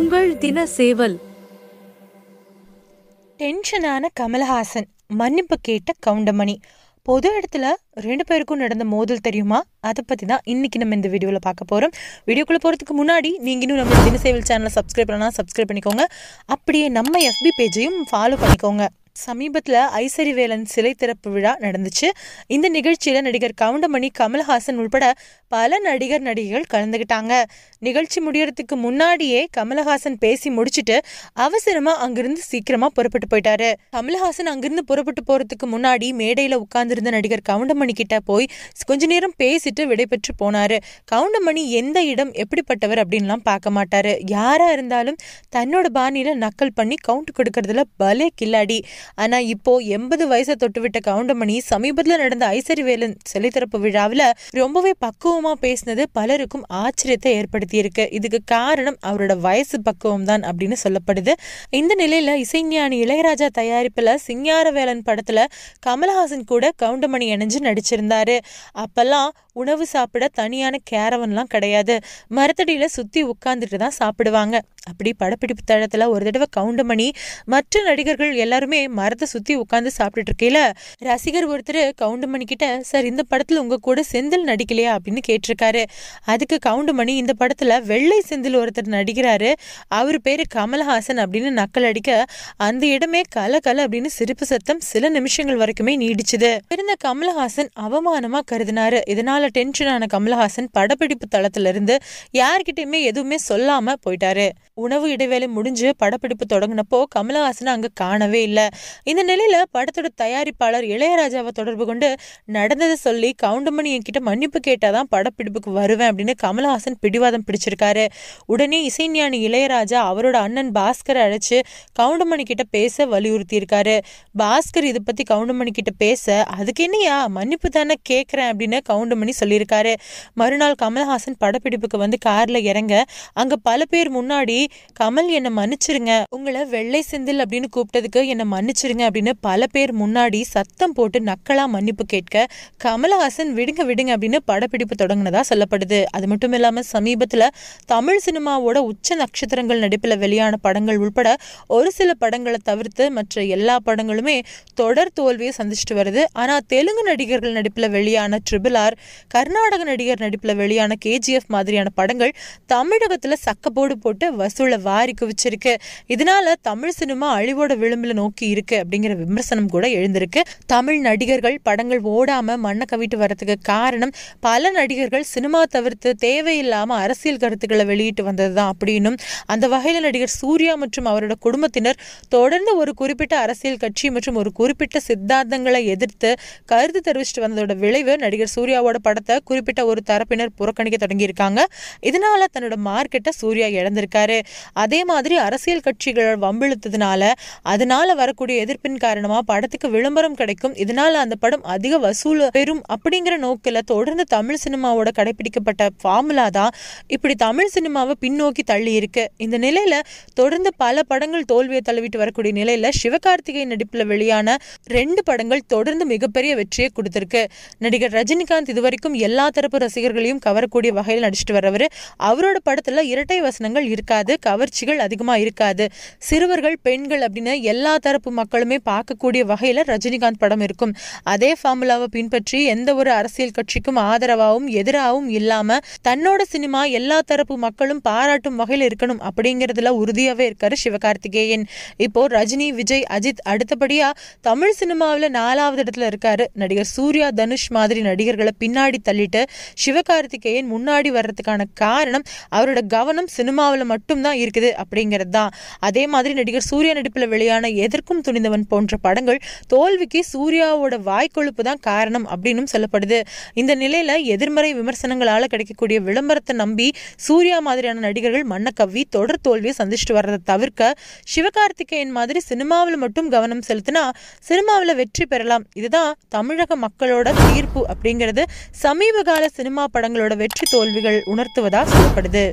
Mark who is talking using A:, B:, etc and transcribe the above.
A: உங்கள் தின சேவல் டென்ஷனான கமல்ஹாசன் மன்னிப்பு கேட்ட கவுண்டமணி பொது இடத்துல ரெண்டு பேருக்கும் நடந்த மோதல் தெரியுமா அதை பற்றி தான் இன்றைக்கி நம்ம இந்த வீடியோவில் பார்க்க போகிறோம் வீடியோக்குள்ளே போகிறதுக்கு முன்னாடி நீங்கள் இன்னும் நம்ம தினசேவல் சேனலை சப்ஸ்கிரைப் பண்ணலாம் சப்ஸ்கிரைப் பண்ணிக்கோங்க அப்படியே நம்ம எஃபி பேஜையும் ஃபாலோ பண்ணிக்கோங்க சமீபத்தில் ஐசரிவேலன் சிலை திறப்பு விழா நடந்துச்சு இந்த நிகழ்ச்சியில் நடிகர் கவுண்டமணி கமல்ஹாசன் உள்பட பல நடிகர் நடிகைகள் கலந்துக்கிட்டாங்க நிகழ்ச்சி முடியறதுக்கு முன்னாடியே கமல்ஹாசன் பேசி முடிச்சுட்டு அவசரமாக அங்கிருந்து சீக்கிரமாக புறப்பட்டு போயிட்டாரு கமல்ஹாசன் அங்கிருந்து புறப்பட்டு போகிறதுக்கு முன்னாடி மேடையில் உட்கார்ந்துருந்த நடிகர் கவுண்டமணி கிட்ட போய் கொஞ்ச நேரம் பேசிட்டு விடைபெற்று போனார் கவுண்டமணி எந்த இடம் எப்படிப்பட்டவர் அப்படின்லாம் பார்க்க மாட்டார் யாராக இருந்தாலும் தன்னோட பாணியில் நக்கல் பண்ணி கவுண்ட் கொடுக்கறதுல பலே கில்லாடி ஆனால் இப்போது எண்பது வயசை தொட்டுவிட்ட கவுண்டமணி சமீபத்தில் நடந்த ஐசரி வேலன் செலித்திறப்பு விழாவில் ரொம்பவே பக்குவமாக பேசினது பலருக்கும் ஆச்சரியத்தை ஏற்படுத்தியிருக்கு இதுக்கு காரணம் அவரோட வயசு பக்குவம் தான் அப்படின்னு சொல்லப்படுது இந்த நிலையில் இசைஞானி இளையராஜா தயாரிப்பில் சிங்காரவேலன் படத்தில் கமல்ஹாசன் கூட கவுண்டமணி இணைஞ்சு நடிச்சிருந்தாரு அப்போல்லாம் உணவு சாப்பிட தனியான கேரவன்லாம் கிடையாது மரத்தடியில் சுற்றி உட்காந்துட்டு தான் சாப்பிடுவாங்க அப்படி படப்பிடிப்பு தளத்தில் ஒரு தடவை கவுண்ட் பண்ணி மற்ற நடிகர்கள் எல்லாருமே மரத்தை சுற்றி உட்காந்து சாப்பிட்டுட்டு இருக்கையில ரசிகர் ஒருத்தர் கவுண்ட் மணி கிட்ட சார் இந்த படத்தில் உங்கள் கூட செந்தில் நடிக்கலையா அப்படின்னு கேட்டிருக்காரு அதுக்கு கவுண்ட் மணி இந்த படத்தில் வெள்ளை செந்தில் ஒருத்தர் நடிக்கிறாரு அவர் பேர் கமல்ஹாசன் அப்படின்னு நக்கல் அடிக்க அந்த இடமே கல கல அப்படின்னு சிரிப்பு சத்தம் சில நிமிஷங்கள் வரைக்குமே நீடிச்சுது இருந்த கமல்ஹாசன் அவமானமாக கருதினாரு இதனால டென்ஷனான கமல்ஹாசன் படப்பிடிப்பு தளத்திலிருந்து யார்கிட்டயுமே எதுவுமே சொல்லாமல் போயிட்டாரு உணவு இடைவேளை முடிஞ்சு படப்பிடிப்பு தொடங்கினப்போ கமலஹாசனை அங்கே காணவே இல்லை இந்த நிலையில் படத்தோட தயாரிப்பாளர் இளையராஜாவை தொடர்பு கொண்டு நடந்ததை சொல்லி கவுண்டமணி என்கிட்ட மன்னிப்பு கேட்டால் தான் படப்பிடிப்புக்கு வருவேன் அப்படின்னு கமலஹாசன் பிடிவாதம் பிடிச்சிருக்காரு உடனே இசைஞானி இளையராஜா அவரோட அண்ணன் பாஸ்கரை அழைச்சி கவுண்டமணி கிட்ட பேச வலியுறுத்தியிருக்காரு பாஸ்கர் இதை பற்றி கவுண்டமணி கிட்ட பேச அதுக்கு என்னையா மன்னிப்பு தானே கேட்குறேன் அப்படின்னு கவுண்டமணி சொல்லியிருக்காரு மறுநாள் கமல்ஹாசன் படப்பிடிப்புக்கு வந்து காரில் இறங்க அங்கே பல பேர் முன்னாடி கமல் என்னை மன்னிச்சிருங்க உங்களை வெள்ளை செந்தில் அப்படின்னு கூப்பிட்டதுக்கு என்னை மன்னிச்சிருங்க அப்படின்னு பல பேர் முன்னாடி சத்தம் போட்டு நக்கலா மன்னிப்பு கேட்க கமலஹாசன் விடுங்க விடுங்க அப்படின்னு படப்பிடிப்பு தொடங்கினதா சொல்லப்படுது அது மட்டும் இல்லாமல் சமீபத்தில் தமிழ் சினிமாவோட உச்ச நட்சத்திரங்கள் நடிப்பில் வெளியான படங்கள் உள்பட ஒரு சில படங்களை தவிர்த்து மற்ற எல்லா படங்களுமே தொடர் தோல்வியை சந்திச்சுட்டு வருது ஆனால் தெலுங்கு நடிகர்கள் நடிப்பில் வெளியான ட்ரிபிள் ஆர் கர்நாடக நடிகர் நடிப்பில் வெளியான கேஜிஎஃப் மாதிரியான படங்கள் தமிழகத்தில் சக்கப்போடு போட்டு மகசூலை வாரி குவிச்சிருக்கு இதனால தமிழ் சினிமா அழிவோட விளிம்புல நோக்கி இருக்கு அப்படிங்கிற விமர்சனம் கூட எழுந்திருக்கு தமிழ் நடிகர்கள் படங்கள் ஓடாம மண்ணை கவிட்டு வர்றதுக்கு காரணம் பல நடிகர்கள் சினிமா தவிர்த்து தேவையில்லாம அரசியல் கருத்துக்களை வெளியிட்டு வந்ததுதான் அப்படின்னும் அந்த வகையில் நடிகர் சூர்யா மற்றும் அவரோட குடும்பத்தினர் தொடர்ந்து ஒரு குறிப்பிட்ட அரசியல் கட்சி மற்றும் ஒரு குறிப்பிட்ட சித்தாந்தங்களை எதிர்த்து கருத்து தெரிவிச்சுட்டு வந்ததோட விளைவு நடிகர் சூர்யாவோட படத்தை குறிப்பிட்ட ஒரு தரப்பினர் புறக்கணிக்க தொடங்கியிருக்காங்க இதனால தன்னோட மார்க்கெட்டை சூர்யா இழந்திருக்காரு அதே மாதிரி அரசியல் கட்சிகள் வம்பிழுத்ததுனால அதனால வரக்கூடிய எதிர்ப்பின் காரணமாக படத்துக்கு விளம்பரம் கிடைக்கும் இதனால அந்த படம் அதிக வசூல் பெறும் அப்படிங்கிற நோக்கில் தொடர்ந்து தமிழ் சினிமாவோட கடைபிடிக்கப்பட்ட ஃபார்முலா தான் இப்படி தமிழ் சினிமாவை பின்னோக்கி தள்ளி இருக்கு இந்த நிலையில தொடர்ந்து பல படங்கள் தோல்வியை தள்ளிவிட்டு வரக்கூடிய நிலையில சிவகார்த்திகை நடிப்பில் வெளியான ரெண்டு படங்கள் தொடர்ந்து மிகப்பெரிய வெற்றியை கொடுத்திருக்கு நடிகர் ரஜினிகாந்த் இதுவரைக்கும் எல்லா தரப்பு ரசிகர்களையும் கவரக்கூடிய வகையில் நடிச்சிட்டு வர்றவர் அவரோட படத்துல இரட்டை வசனங்கள் இருக்காது இருக்காது கவர்ச்சிகள் அதிகமாக இருக்காது சிறுவர்கள் பெண்கள் அப்படின்னு எல்லா தரப்பு மக்களுமே பார்க்கக்கூடிய வகையில் ரஜினிகாந்த் படம் இருக்கும் அதே ஃபார்முலாவை பின்பற்றி எந்த ஒரு அரசியல் கட்சிக்கும் ஆதரவாகவும் எதிராகவும் இல்லாமல் தன்னோட சினிமா எல்லா தரப்பு மக்களும் பாராட்டும் வகையில் இருக்கணும் அப்படிங்கிறதுல உறுதியாகவே இருக்காரு சிவகார்த்திகேயன் இப்போ ரஜினி விஜய் அஜித் அடுத்தபடியாக தமிழ் சினிமாவில் நாலாவது இடத்துல இருக்காரு நடிகர் சூர்யா தனுஷ் மாதிரி நடிகர்களை பின்னாடி தள்ளிட்டு சிவகார்த்திகேயன் முன்னாடி வர்றதுக்கான காரணம் அவரோட கவனம் சினிமாவில் மட்டும் மட்டும்தான் இருக்குது அப்படிங்கிறது தான் அதே மாதிரி நடிகர் சூர்யா நடிப்பில் வெளியான எதற்கும் துணிந்தவன் போன்ற படங்கள் தோல்விக்கு சூர்யாவோட வாய்க்கொழுப்பு தான் காரணம் அப்படின்னு சொல்லப்படுது இந்த நிலையில் எதிர்மறை விமர்சனங்களால் கிடைக்கக்கூடிய விளம்பரத்தை நம்பி சூர்யா மாதிரியான நடிகர்கள் மன்னக்கவ்வி தொடர் தோல்வியை சந்திச்சுட்டு வர்றதை தவிர்க்க சிவகார்த்திகேயன் மாதிரி சினிமாவில் மட்டும் கவனம் செலுத்தினா சினிமாவில் வெற்றி பெறலாம் இதுதான் தமிழக மக்களோட தீர்ப்பு அப்படிங்கிறது சமீப கால சினிமா படங்களோட வெற்றி தோல்விகள் உணர்த்துவதாக சொல்லப்படுது